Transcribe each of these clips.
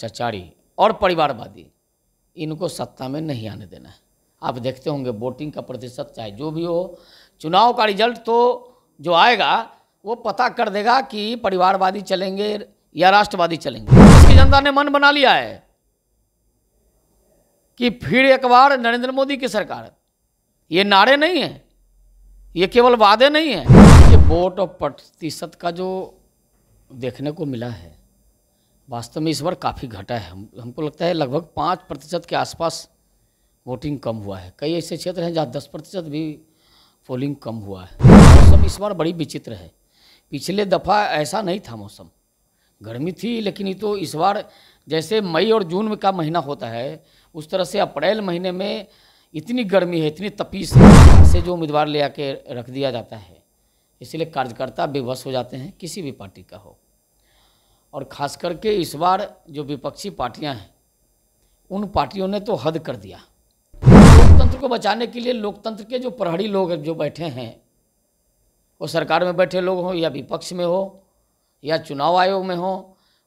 भ्रष्टाचारी और परिवारवादी इनको सत्ता में नहीं आने देना है आप देखते होंगे वोटिंग का प्रतिशत चाहे जो भी हो चुनाव का रिजल्ट तो जो आएगा वो पता कर देगा कि परिवारवादी चलेंगे या राष्ट्रवादी चलेंगे उसकी जनता ने मन बना लिया है कि फिर एक बार नरेंद्र मोदी की सरकार ये नारे नहीं है ये केवल वादे नहीं है ये वोट और प्रतिशत का जो देखने को मिला है वास्तव में इस बार काफ़ी घटा है हमको लगता है लगभग पाँच प्रतिशत के आसपास वोटिंग कम हुआ है कई ऐसे क्षेत्र हैं जहाँ दस प्रतिशत भी पोलिंग कम हुआ है मौसम इस बार बड़ी विचित्र है पिछले दफ़ा ऐसा नहीं था मौसम गर्मी थी लेकिन ये तो इस बार जैसे मई और जून में का महीना होता है उस तरह से अप्रैल महीने में इतनी गर्मी है इतनी तपीस है से जो उम्मीदवार ले आके रख दिया जाता है इसलिए कार्यकर्ता बेबस हो जाते हैं किसी भी पार्टी का हो और ख़ास करके इस बार जो विपक्षी पार्टियां हैं उन पार्टियों ने तो हद कर दिया लोकतंत्र को बचाने के लिए लोकतंत्र के जो प्रहरी लोग जो बैठे हैं वो सरकार में बैठे लोग हों या विपक्ष में हो या चुनाव आयोग में हो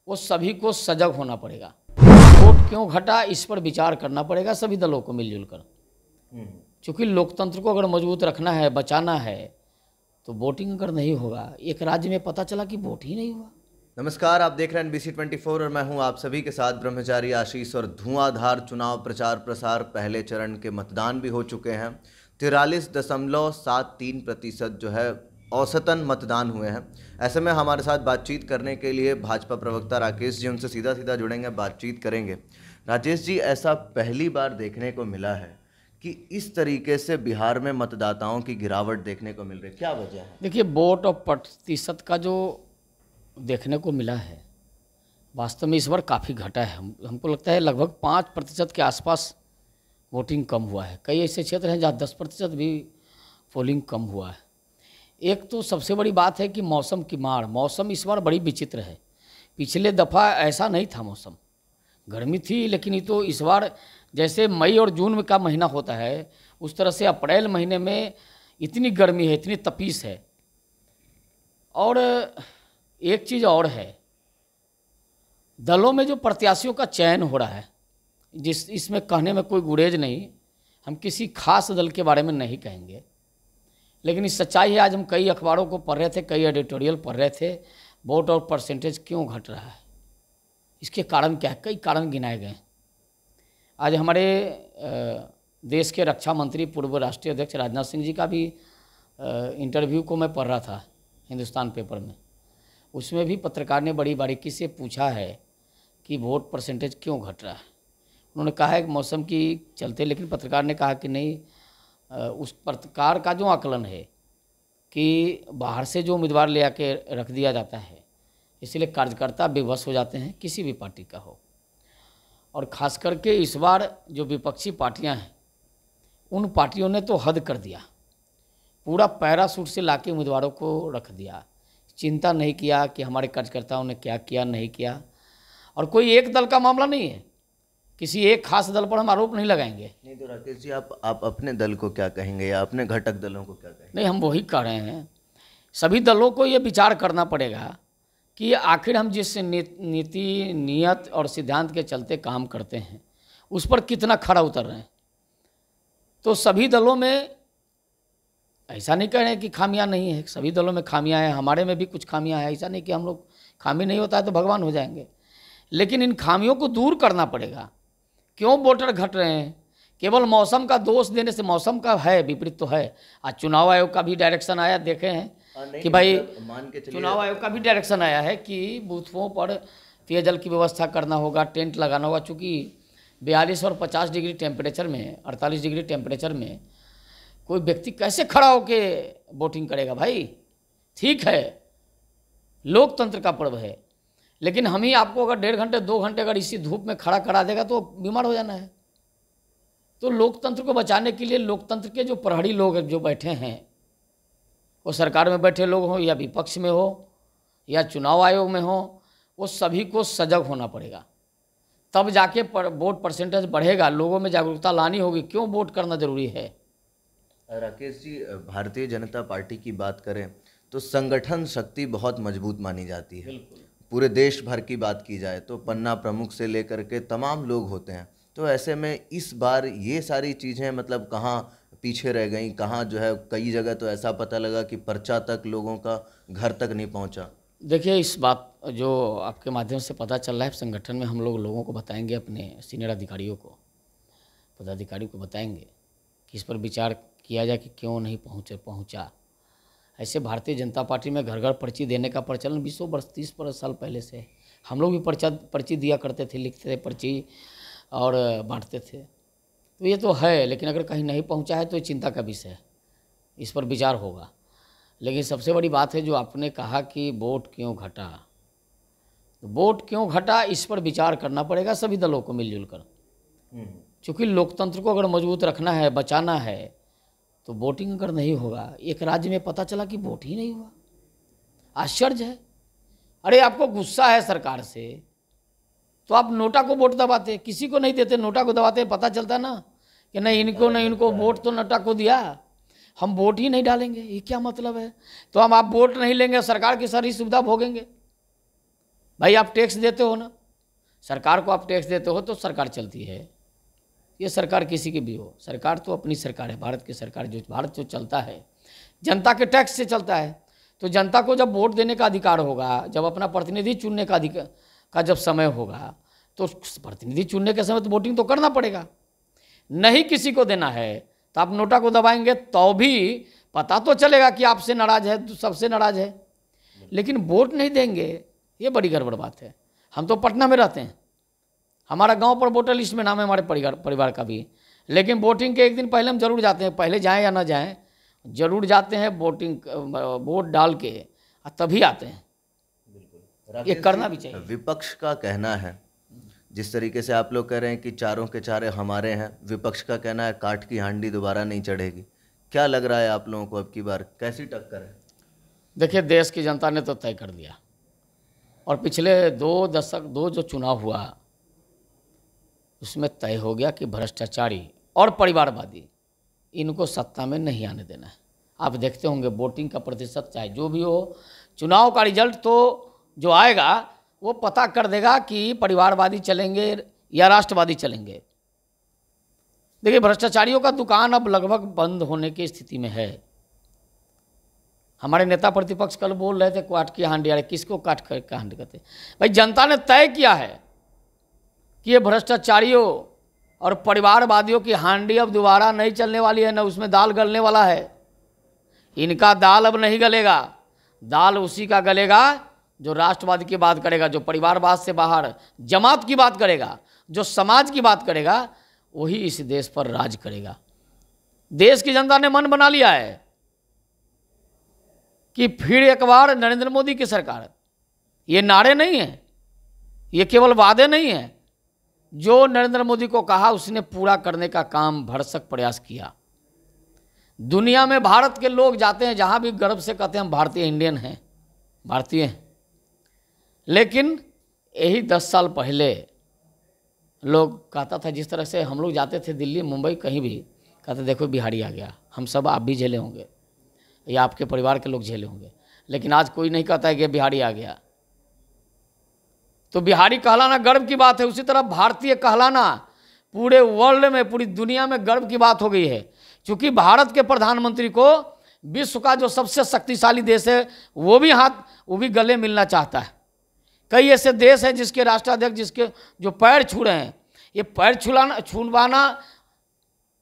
वो सभी को सजग होना पड़ेगा वोट क्यों घटा इस पर विचार करना पड़ेगा सभी दलों को मिलजुल कर चूँकि हम्म। लोकतंत्र को अगर मजबूत रखना है बचाना है तो वोटिंग अगर नहीं होगा एक राज्य में पता चला कि वोट ही नहीं हुआ नमस्कार आप देख रहे हैं एनबीसी 24 और मैं हूं आप सभी के साथ ब्रह्मचारी आशीष और धुआंधार चुनाव प्रचार प्रसार पहले चरण के मतदान भी हो चुके हैं तिरालीस दशमलव सात तीन प्रतिशत जो है औसतन मतदान हुए हैं ऐसे में हमारे साथ बातचीत करने के लिए भाजपा प्रवक्ता राकेश जी उनसे सीधा सीधा जुड़ेंगे बातचीत करेंगे राजेश जी ऐसा पहली बार देखने को मिला है कि इस तरीके से बिहार में मतदाताओं की गिरावट देखने को मिल रही है क्या वजह है देखिए वोट और प्रतिशत का जो देखने को मिला है वास्तव में इस बार काफ़ी घटा है हम हमको लगता है लगभग पाँच प्रतिशत के आसपास वोटिंग कम हुआ है कई ऐसे क्षेत्र हैं जहाँ दस प्रतिशत भी पोलिंग कम हुआ है एक तो सबसे बड़ी बात है कि मौसम की मार मौसम इस बार बड़ी विचित्र है पिछले दफ़ा ऐसा नहीं था मौसम गर्मी थी लेकिन ये तो इस बार जैसे मई और जून में का महीना होता है उस तरह से अप्रैल महीने में इतनी गर्मी है इतनी तपीस है और एक चीज़ और है दलों में जो प्रत्याशियों का चयन हो रहा है जिस इसमें कहने में कोई गुरेज नहीं हम किसी खास दल के बारे में नहीं कहेंगे लेकिन इस सच्चाई है आज हम कई अखबारों को पढ़ रहे थे कई एडिटोरियल पढ़ रहे थे वोट और परसेंटेज क्यों घट रहा है इसके कारण क्या है कई कारण गिनाए गए आज हमारे देश के रक्षा मंत्री पूर्व राष्ट्रीय अध्यक्ष राजनाथ सिंह जी का भी इंटरव्यू को मैं पढ़ रहा था हिंदुस्तान पेपर में उसमें भी पत्रकार ने बड़ी बारीकी से पूछा है कि वोट परसेंटेज क्यों घट रहा है उन्होंने कहा है कि मौसम की चलते लेकिन पत्रकार ने कहा कि नहीं उस पत्रकार का जो आकलन है कि बाहर से जो उम्मीदवार ले आके रख दिया जाता है इसलिए कार्यकर्ता विवश हो जाते हैं किसी भी पार्टी का हो और ख़ास करके इस बार जो विपक्षी पार्टियां हैं उन पार्टियों ने तो हद कर दिया पूरा पैरासूट से लाके उम्मीदवारों को रख दिया चिंता नहीं किया कि हमारे कार्यकर्ताओं ने क्या किया नहीं किया और कोई एक दल का मामला नहीं है किसी एक खास दल पर हम आरोप नहीं लगाएंगे नहीं तो राकेश जी आप आप अपने दल को क्या कहेंगे या अपने घटक दलों को क्या कहेंगे नहीं हम वही कह रहे हैं सभी दलों को ये विचार करना पड़ेगा कि आखिर हम जिस नीति नियत और सिद्धांत के चलते काम करते हैं उस पर कितना खड़ा उतर रहे हैं तो सभी दलों में ऐसा नहीं कह रहे कि खामियां नहीं है सभी दलों में खामियां हैं हमारे में भी कुछ खामियां हैं ऐसा नहीं कि हम लोग खामी नहीं होता है तो भगवान हो जाएंगे लेकिन इन खामियों को दूर करना पड़ेगा क्यों वोटर घट रहे हैं केवल मौसम का दोष देने से मौसम का है विपरीत तो है आज चुनाव आयोग का भी डायरेक्शन आया देखे हैं हाँ, कि भाई मतलब मान के चुनाव आयोग का भी डायरेक्शन आया है कि बूथों पर पेयजल की व्यवस्था करना होगा टेंट लगाना होगा चूँकि बयालीस और पचास डिग्री टेम्परेचर में अड़तालीस डिग्री टेम्परेचर में कोई व्यक्ति कैसे खड़ा होके वोटिंग करेगा भाई ठीक है लोकतंत्र का पर्व है लेकिन हम ही आपको अगर डेढ़ घंटे दो घंटे अगर इसी धूप में खड़ा करा देगा तो बीमार हो जाना है तो लोकतंत्र को बचाने के लिए लोकतंत्र के जो प्रहरी लोग जो बैठे हैं वो सरकार में बैठे लोग हों या विपक्ष में हो या चुनाव आयोग में हो वो सभी को सजग होना पड़ेगा तब जाके पर वोट परसेंटेज बढ़ेगा लोगों में जागरूकता लानी होगी क्यों वोट करना ज़रूरी है राकेश जी भारतीय जनता पार्टी की बात करें तो संगठन शक्ति बहुत मजबूत मानी जाती है पूरे देश भर की बात की जाए तो पन्ना प्रमुख से लेकर के तमाम लोग होते हैं तो ऐसे में इस बार ये सारी चीज़ें मतलब कहाँ पीछे रह गई कहाँ जो है कई जगह तो ऐसा पता लगा कि पर्चा तक लोगों का घर तक नहीं पहुँचा देखिए इस बात जो आपके माध्यम से पता चल रहा है संगठन में हम लोग लोगों को बताएंगे अपने सीनियर अधिकारियों को पदाधिकारियों को बताएंगे कि इस पर विचार किया जाए कि क्यों नहीं पहुँच पहुँचा ऐसे भारतीय जनता पार्टी में घर घर पर्ची देने का प्रचलन बीसों वर्ष तीस बरस साल पहले से हम लोग भी पर्चा पर्ची दिया करते थे लिखते थे पर्ची और बांटते थे तो ये तो है लेकिन अगर कहीं नहीं पहुंचा है तो चिंता का विषय है इस पर विचार होगा लेकिन सबसे बड़ी बात है जो आपने कहा कि वोट क्यों घटा तो वोट क्यों घटा इस पर विचार करना पड़ेगा सभी दलों को मिलजुल कर चूँकि हम्म। लोकतंत्र को अगर मजबूत रखना है बचाना है तो वोटिंग अगर नहीं होगा एक राज्य में पता चला कि वोट ही नहीं हुआ आश्चर्य है अरे आपको गुस्सा है सरकार से तो आप नोटा को वोट दबाते किसी को नहीं देते नोटा को दबाते पता चलता ना कि नहीं इनको नहीं इनको वोट तो नोटा को दिया हम वोट ही नहीं डालेंगे ये क्या मतलब है तो हम आप वोट नहीं लेंगे सरकार की सारी सुविधा भोगेंगे भाई आप टैक्स देते हो ना सरकार को आप टैक्स देते हो तो सरकार चलती है ये सरकार किसी की भी हो सरकार तो अपनी सरकार है भारत की सरकार जो भारत जो चलता है जनता के टैक्स से चलता है तो जनता को जब वोट देने का अधिकार होगा जब अपना प्रतिनिधि चुनने का अधिकार का जब समय होगा तो प्रतिनिधि चुनने के समय तो वोटिंग तो करना पड़ेगा नहीं किसी को देना है तो आप नोटा को दबाएंगे तो भी पता तो चलेगा कि आपसे नाराज है तो सबसे नाराज है लेकिन वोट नहीं देंगे ये बड़ी गड़बड़ बात है हम तो पटना में रहते हैं हमारा गांव पर वोटर लिस्ट में नाम है हमारे परिवार परिवार का भी लेकिन वोटिंग के एक दिन पहले हम जरूर जाते हैं पहले जाएँ या ना जाएं जरूर जाते हैं वोटिंग वोट डाल के तभी आते हैं ये करना भी चाहिए विपक्ष का कहना है जिस तरीके से आप लोग कह रहे हैं कि चारों के चारे हमारे हैं विपक्ष का कहना है काट की हांडी दोबारा नहीं चढ़ेगी क्या लग रहा है आप लोगों को अब की बार कैसी टक्कर है देखिए देश की जनता ने तो तय कर दिया और पिछले दो दशक दो जो चुनाव हुआ उसमें तय हो गया कि भ्रष्टाचारी और परिवारवादी इनको सत्ता में नहीं आने देना है आप देखते होंगे वोटिंग का प्रतिशत चाहे जो भी हो चुनाव का रिजल्ट तो जो आएगा वो पता कर देगा कि परिवारवादी चलेंगे या राष्ट्रवादी चलेंगे देखिए भ्रष्टाचारियों का दुकान अब लगभग बंद होने की स्थिति में है हमारे नेता प्रतिपक्ष कल बोल रहे थे क्वाट की हांडी अरे किसको काट कर हांडी करते भाई जनता ने तय किया है कि ये भ्रष्टाचारियों और परिवारवादियों की हांडी अब दोबारा नहीं चलने वाली है न उसमें दाल गलने वाला है इनका दाल अब नहीं गलेगा दाल उसी का गलेगा जो राष्ट्रवाद की बात करेगा जो परिवारवाद से बाहर जमात की बात करेगा जो समाज की बात करेगा वही इस देश पर राज करेगा देश की जनता ने मन बना लिया है कि फिर एक बार नरेंद्र मोदी की सरकार ये नारे नहीं है ये केवल वादे नहीं हैं जो नरेंद्र मोदी को कहा उसने पूरा करने का काम भरसक प्रयास किया दुनिया में भारत के लोग जाते हैं जहाँ भी गर्व से कहते हैं हम भारतीय इंडियन हैं भारतीय हैं लेकिन यही दस साल पहले लोग कहता था जिस तरह से हम लोग जाते थे दिल्ली मुंबई कहीं भी कहते देखो बिहारी आ गया हम सब आप भी झेले होंगे या आपके परिवार के लोग झेले होंगे लेकिन आज कोई नहीं कहता है कि बिहारी आ गया तो बिहारी कहलाना गर्व की बात है उसी तरह भारतीय कहलाना पूरे वर्ल्ड में पूरी दुनिया में गर्व की बात हो गई है क्योंकि भारत के प्रधानमंत्री को विश्व का जो सबसे शक्तिशाली देश है वो भी हाथ वो भी गले मिलना चाहता है कई ऐसे देश हैं जिसके राष्ट्राध्यक्ष जिसके जो पैर छू रहे हैं ये पैर छुलाना छुनवाना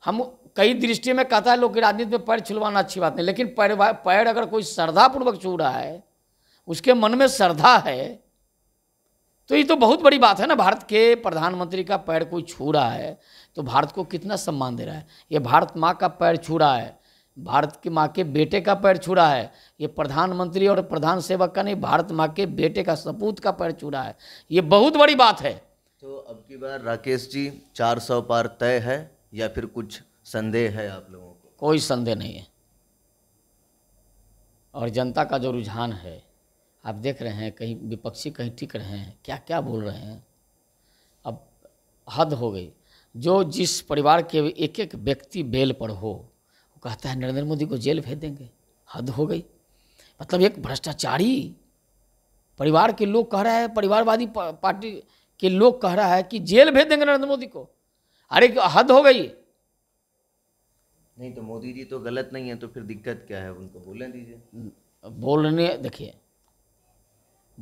हम कई दृष्टि में कहता है लोग की राजनीति में पैर छुलवाना अच्छी बात नहीं लेकिन पैर पैर अगर कोई श्रद्धापूर्वक छू रहा है उसके मन में श्रद्धा है तो ये तो बहुत बड़ी बात है ना भारत के प्रधानमंत्री का पैर कोई छू रहा है तो भारत को कितना सम्मान दे रहा है ये भारत माँ का पैर छू रहा है भारत की माँ के बेटे का पैर छू रहा है ये प्रधानमंत्री और प्रधान सेवक का नहीं भारत माँ के बेटे का सपूत का पैर छू रहा है ये बहुत बड़ी बात है तो अब की बार राकेश जी चार सौ पार तय है या फिर कुछ संदेह है आप लोगों को कोई संदेह नहीं है और जनता का जो रुझान है आप देख रहे हैं कहीं विपक्षी कहीं टिक रहे हैं क्या क्या बोल रहे हैं अब हद हो गई जो जिस परिवार के एक एक व्यक्ति बेल पर हो वो कहता है नरेंद्र मोदी को जेल भेज देंगे हद हो गई मतलब एक भ्रष्टाचारी परिवार के लोग कह रहे हैं परिवारवादी पार्टी के लोग कह रहा है कि जेल भेज देंगे नरेंद्र मोदी को अरे हद हो गई नहीं तो मोदी जी तो गलत नहीं है तो फिर दिक्कत क्या है उनको बोलने दीजिए बोलने देखिए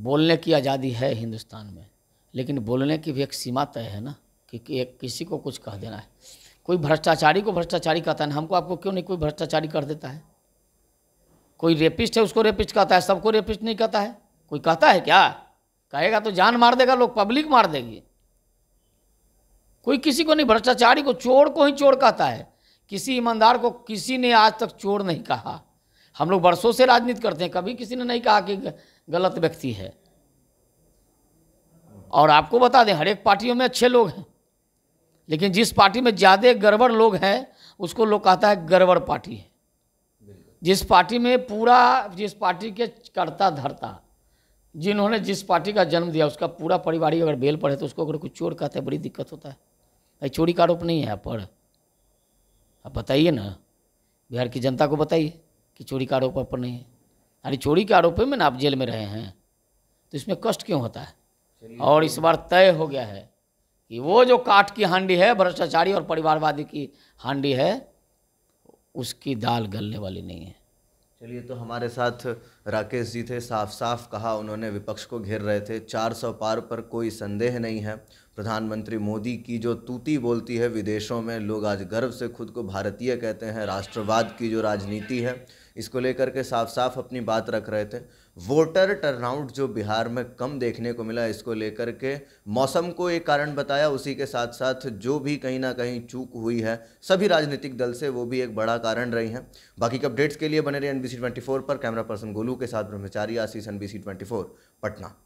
बोलने की आज़ादी है हिंदुस्तान में लेकिन बोलने की भी एक सीमा तय है ना कि, एक किसी को कुछ कह देना है कोई भ्रष्टाचारी को भ्रष्टाचारी कहता है हमको आपको क्यों नहीं कोई भ्रष्टाचारी कर देता है कोई रेपिस्ट है उसको रेपिस्ट कहता है सबको रेपिस्ट नहीं कहता है कोई कहता है क्या कहेगा तो जान मार देगा लोग पब्लिक मार देगी कोई किसी को नहीं भ्रष्टाचारी को चोर को ही चोर कहता है किसी ईमानदार को किसी ने आज तक चोर नहीं कहा हम लोग बरसों से राजनीति करते हैं कभी किसी ने नहीं कहा कि गलत व्यक्ति है और आपको बता दें हर एक पार्टियों में अच्छे लोग हैं लेकिन जिस पार्टी में ज़्यादा गड़बड़ लोग हैं उसको लोग कहता है गड़बड़ पार्टी है जिस पार्टी में पूरा जिस पार्टी के करता धरता जिन्होंने जिस पार्टी का जन्म दिया उसका पूरा पारिवारिक अगर बेल पड़े तो उसको अगर कुछ चोर कहता है बड़ी दिक्कत होता है भाई चोरी का आरोप नहीं है पर आप बताइए ना बिहार की जनता को बताइए कि चोरी का आरोप पर नहीं है यानी चोरी के आरोप में ना आप जेल में रहे हैं तो इसमें कष्ट क्यों होता है और इस बार तय हो गया है कि वो जो काट की हांडी है भ्रष्टाचारी और परिवारवादी की हांडी है उसकी दाल गलने वाली नहीं है चलिए तो हमारे साथ राकेश जी थे साफ साफ कहा उन्होंने विपक्ष को घेर रहे थे 400 पार पर कोई संदेह नहीं है प्रधानमंत्री मोदी की जो तूती बोलती है विदेशों में लोग आज गर्व से खुद को भारतीय कहते हैं राष्ट्रवाद की जो राजनीति है इसको लेकर के साफ साफ अपनी बात रख रहे थे वोटर टर्नआउट जो बिहार में कम देखने को मिला इसको लेकर के मौसम को एक कारण बताया उसी के साथ साथ जो भी कहीं ना कहीं चूक हुई है सभी राजनीतिक दल से वो भी एक बड़ा कारण रही हैं बाकी अपडेट्स के लिए बने रहे एन बी पर कैमरा पर्सन गोलू के साथ ब्रह्मचारी आशीष एन बी पटना